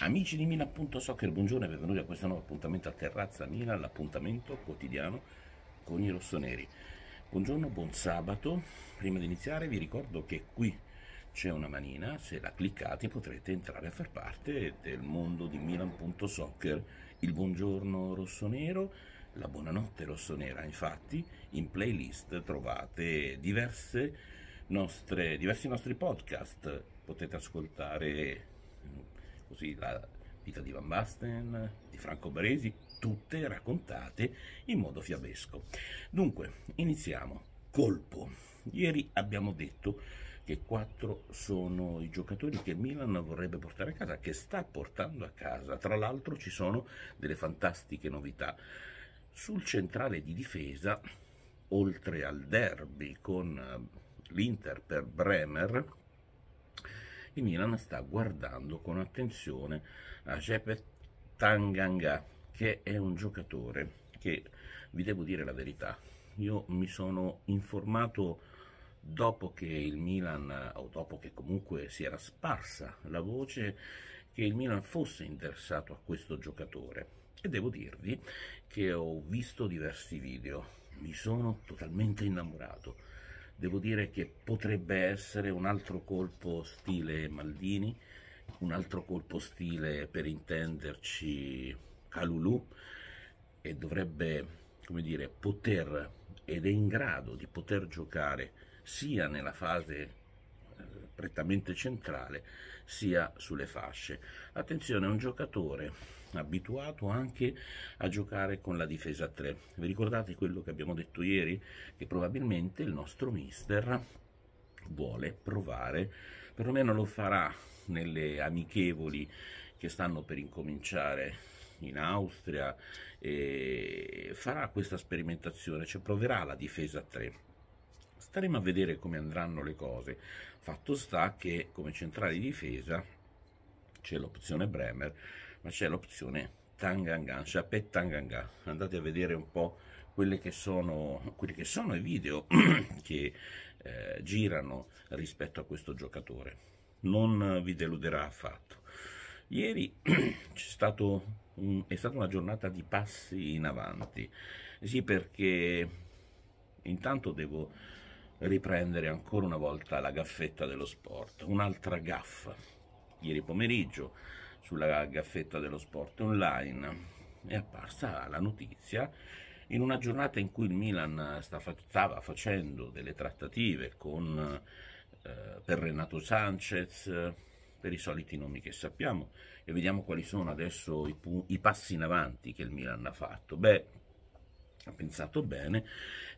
Amici di Milan.soccer, buongiorno e benvenuti a questo nuovo appuntamento a Terrazza Milan, l'appuntamento quotidiano con i rossoneri. Buongiorno, buon sabato. Prima di iniziare vi ricordo che qui c'è una manina, se la cliccate potrete entrare a far parte del mondo di Milan.soccer. Il buongiorno rossonero, la buonanotte rossonera, infatti in playlist trovate diverse nostre, diversi nostri podcast, potete ascoltare così la vita di Van Basten, di Franco Baresi, tutte raccontate in modo fiabesco. Dunque, iniziamo. Colpo. Ieri abbiamo detto che quattro sono i giocatori che Milan vorrebbe portare a casa, che sta portando a casa. Tra l'altro ci sono delle fantastiche novità. Sul centrale di difesa, oltre al derby con eh, l'Inter per Bremer, il Milan sta guardando con attenzione a Jeppe Tanganga, che è un giocatore che, vi devo dire la verità, io mi sono informato dopo che il Milan, o dopo che comunque si era sparsa la voce che il Milan fosse interessato a questo giocatore. E devo dirvi che ho visto diversi video, mi sono totalmente innamorato devo dire che potrebbe essere un altro colpo stile Maldini, un altro colpo stile per intenderci Calulù e dovrebbe, come dire, poter ed è in grado di poter giocare sia nella fase prettamente centrale sia sulle fasce. Attenzione, è un giocatore abituato anche a giocare con la difesa 3. Vi ricordate quello che abbiamo detto ieri? Che probabilmente il nostro mister vuole provare, perlomeno lo farà nelle amichevoli che stanno per incominciare in Austria, farà questa sperimentazione, cioè proverà la difesa 3 Staremo a vedere come andranno le cose. Fatto sta che come centrale di difesa c'è l'opzione Bremer, ma c'è l'opzione Tangangan, Chapet Tangangan. Andate a vedere un po' quelli che sono, quelli che sono i video che eh, girano rispetto a questo giocatore. Non vi deluderà affatto. Ieri stato un, è stata una giornata di passi in avanti. Sì, perché intanto devo riprendere ancora una volta la gaffetta dello sport, un'altra gaffa. Ieri pomeriggio sulla gaffetta dello sport online è apparsa la notizia in una giornata in cui il Milan stava facendo delle trattative con, eh, per Renato Sanchez, per i soliti nomi che sappiamo, e vediamo quali sono adesso i, i passi in avanti che il Milan ha fatto. Beh, ha pensato bene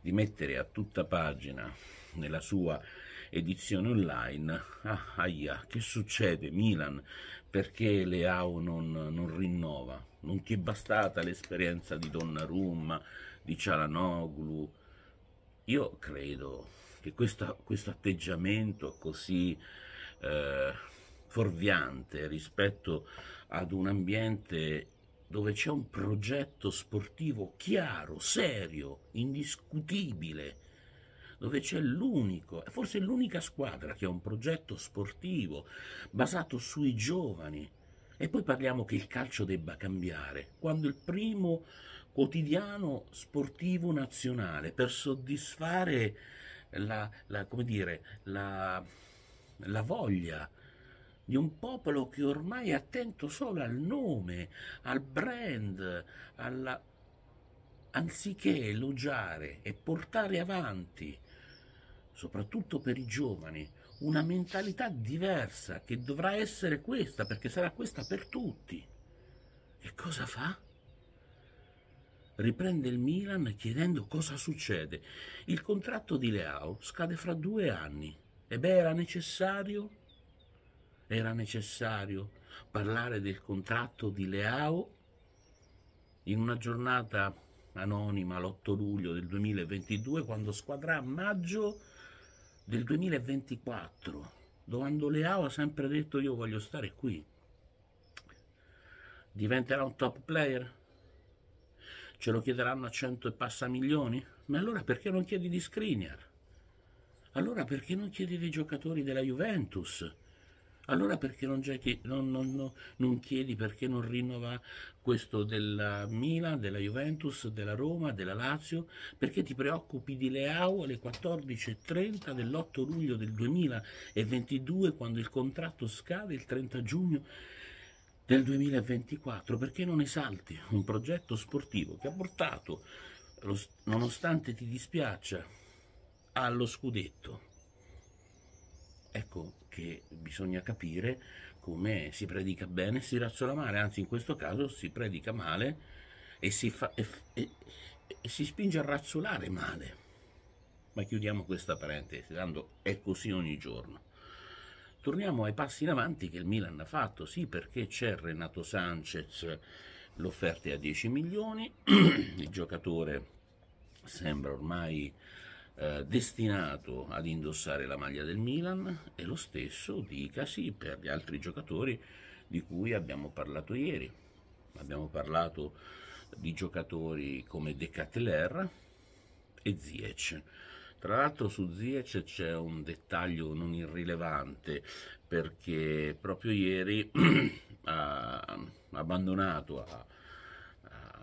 di mettere a tutta pagina nella sua edizione online ah, aia, che succede Milan perché Leao non, non rinnova non ti è bastata l'esperienza di Donnarumma di Cialanoglu io credo che questa, questo atteggiamento così eh, fuorviante rispetto ad un ambiente dove c'è un progetto sportivo chiaro, serio, indiscutibile, dove c'è l'unico, forse l'unica squadra che ha un progetto sportivo basato sui giovani. E poi parliamo che il calcio debba cambiare, quando il primo quotidiano sportivo nazionale per soddisfare la, la, dire, la, la voglia di un popolo che ormai è attento solo al nome, al brand, alla... anziché elogiare e portare avanti, soprattutto per i giovani, una mentalità diversa che dovrà essere questa, perché sarà questa per tutti. E cosa fa? riprende il Milan chiedendo cosa succede. Il contratto di Leao scade fra due anni. E era necessario era necessario parlare del contratto di Leao in una giornata anonima l'8 luglio del 2022 quando squadrà a maggio del 2024 quando Leao ha sempre detto io voglio stare qui diventerà un top player? Ce lo chiederanno a cento e passa milioni? Ma allora perché non chiedi di Skriniar? Allora perché non chiedi dei giocatori della Juventus? allora perché non, non, non, non chiedi perché non rinnova questo della Milan, della Juventus, della Roma, della Lazio, perché ti preoccupi di Leao alle 14.30 dell'8 luglio del 2022 quando il contratto scade il 30 giugno del 2024, perché non esalti un progetto sportivo che ha portato, nonostante ti dispiaccia, allo scudetto Ecco che bisogna capire come si predica bene e si razzola male, anzi in questo caso si predica male e si, fa, e, e, e si spinge a razzolare male. Ma chiudiamo questa parentesi, tanto è così ogni giorno. Torniamo ai passi in avanti che il Milan ha fatto, sì perché c'è Renato Sanchez, l'offerta è a 10 milioni, il giocatore sembra ormai eh, destinato ad indossare la maglia del Milan e lo stesso dicasi per gli altri giocatori di cui abbiamo parlato ieri. Abbiamo parlato di giocatori come De Cateler e Ziyech. Tra l'altro su Ziyech c'è un dettaglio non irrilevante perché proprio ieri ha abbandonato a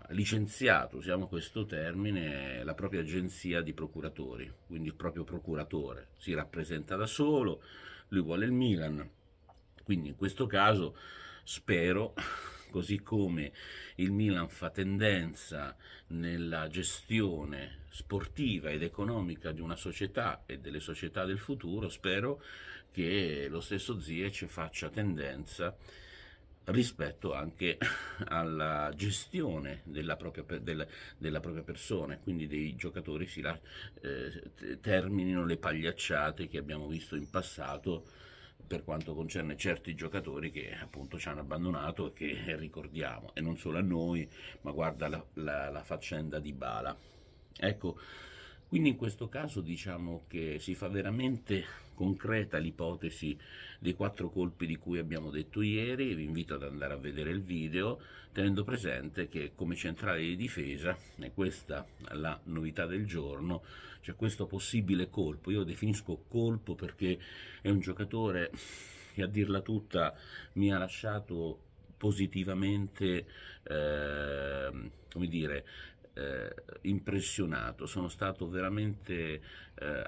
licenziato, usiamo questo termine, la propria agenzia di procuratori, quindi il proprio procuratore, si rappresenta da solo, lui vuole il Milan, quindi in questo caso spero, così come il Milan fa tendenza nella gestione sportiva ed economica di una società e delle società del futuro, spero che lo stesso Ziec faccia tendenza rispetto anche alla gestione della propria, della, della propria persona, quindi dei giocatori si la, eh, terminino le pagliacciate che abbiamo visto in passato per quanto concerne certi giocatori che appunto ci hanno abbandonato e che ricordiamo, e non solo a noi, ma guarda la, la, la faccenda di Bala. Ecco, quindi in questo caso diciamo che si fa veramente concreta l'ipotesi dei quattro colpi di cui abbiamo detto ieri, vi invito ad andare a vedere il video, tenendo presente che come centrale di difesa, e questa è la novità del giorno, c'è cioè questo possibile colpo, io lo definisco colpo perché è un giocatore che a dirla tutta mi ha lasciato positivamente eh, come dire, eh, impressionato, sono stato veramente eh,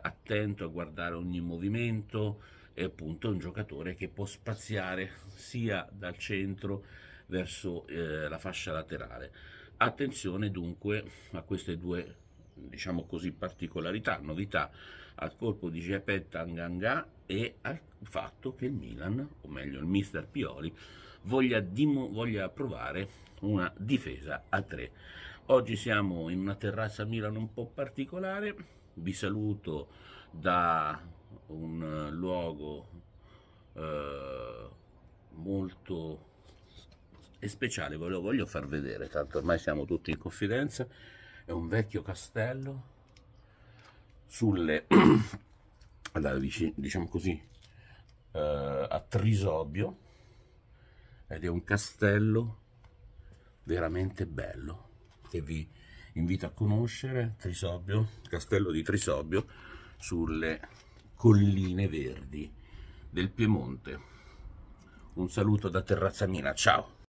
attento a guardare ogni movimento e appunto è un giocatore che può spaziare sia dal centro verso eh, la fascia laterale. Attenzione dunque a queste due diciamo così particolarità, novità al colpo di Gepetta Anganga e al fatto che il Milan, o meglio il mister Pioli, voglia, voglia provare una difesa a tre. Oggi siamo in una terrazza a Milano un po' particolare, vi saluto da un luogo eh, molto speciale, ve lo voglio far vedere, tanto ormai siamo tutti in confidenza, è un vecchio castello sulle, alla, diciamo così, eh, a Trisobio ed è un castello veramente bello che vi invito a conoscere, Trisobbio, Castello di Trisobbio, sulle colline verdi del Piemonte. Un saluto da Terrazzamina, ciao!